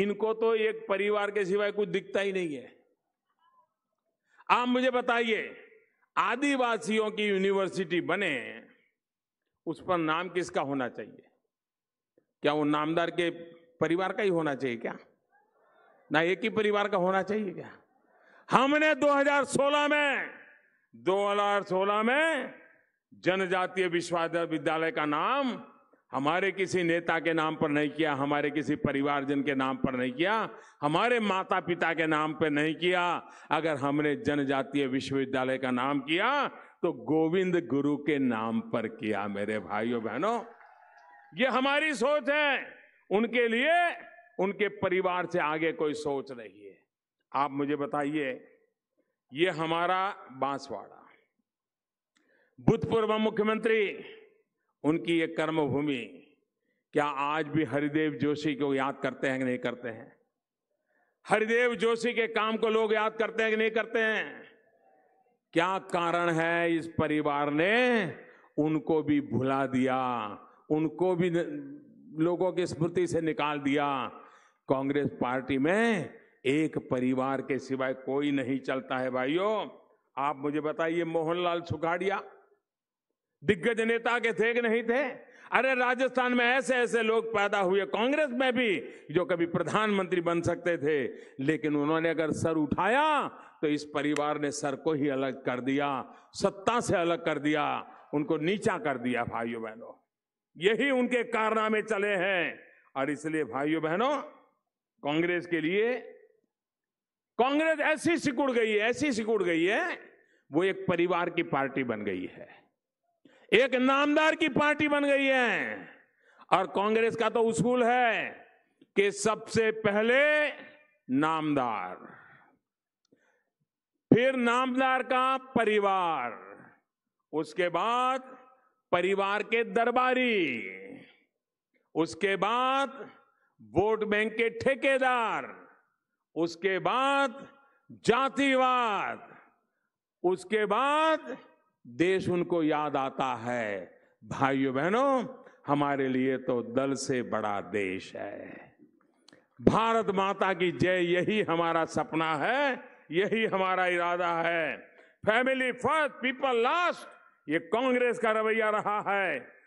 इनको तो एक परिवार के सिवाय कुछ दिखता ही नहीं है आप मुझे बताइए आदिवासियों की यूनिवर्सिटी बने उस पर नाम किसका होना चाहिए क्या वो नामदार के परिवार का ही होना चाहिए क्या ना एक ही परिवार का होना चाहिए क्या हमने 2016 में 2016 में जनजातीय विश्वविद्यालय का नाम हमारे किसी नेता के नाम पर नहीं किया हमारे किसी परिवारजन के नाम पर नहीं किया हमारे माता पिता के नाम पर नहीं किया अगर हमने जनजातीय विश्वविद्यालय का नाम किया तो गोविंद गुरु के नाम पर किया मेरे भाइयों बहनों ये हमारी सोच है उनके लिए उनके परिवार से आगे कोई सोच नहीं है आप मुझे बताइए ये हमारा बांसवाड़ा भूतपूर्व मुख्यमंत्री उनकी ये कर्म भूमि क्या आज भी हरिदेव जोशी को याद करते हैं कि नहीं करते हैं हरिदेव जोशी के काम को लोग याद करते हैं कि नहीं करते हैं क्या कारण है इस परिवार ने उनको भी भुला दिया उनको भी लोगों की स्मृति से निकाल दिया कांग्रेस पार्टी में एक परिवार के सिवाय कोई नहीं चलता है भाइयों आप मुझे बताइए मोहनलाल सुखाड़िया दिग्गज नेता के थे कि नहीं थे अरे राजस्थान में ऐसे ऐसे लोग पैदा हुए कांग्रेस में भी जो कभी प्रधानमंत्री बन सकते थे लेकिन उन्होंने अगर सर उठाया तो इस परिवार ने सर को ही अलग कर दिया सत्ता से अलग कर दिया उनको नीचा कर दिया भाइयों बहनों यही उनके कारनामे चले हैं और इसलिए भाइयों बहनों कांग्रेस के लिए कांग्रेस ऐसी सिकुड़ गई है ऐसी सिकुड़ गई है वो एक परिवार की पार्टी बन गई है एक नामदार की पार्टी बन गई है और कांग्रेस का तो उसूल है कि सबसे पहले नामदार फिर नामदार का परिवार उसके बाद परिवार के दरबारी उसके बाद वोट बैंक के ठेकेदार उसके बाद जातिवाद उसके बाद देश उनको याद आता है भाइयों बहनों हमारे लिए तो दल से बड़ा देश है भारत माता की जय यही हमारा सपना है यही हमारा इरादा है फैमिली फर्स्ट पीपल लास्ट ये कांग्रेस का रवैया रहा है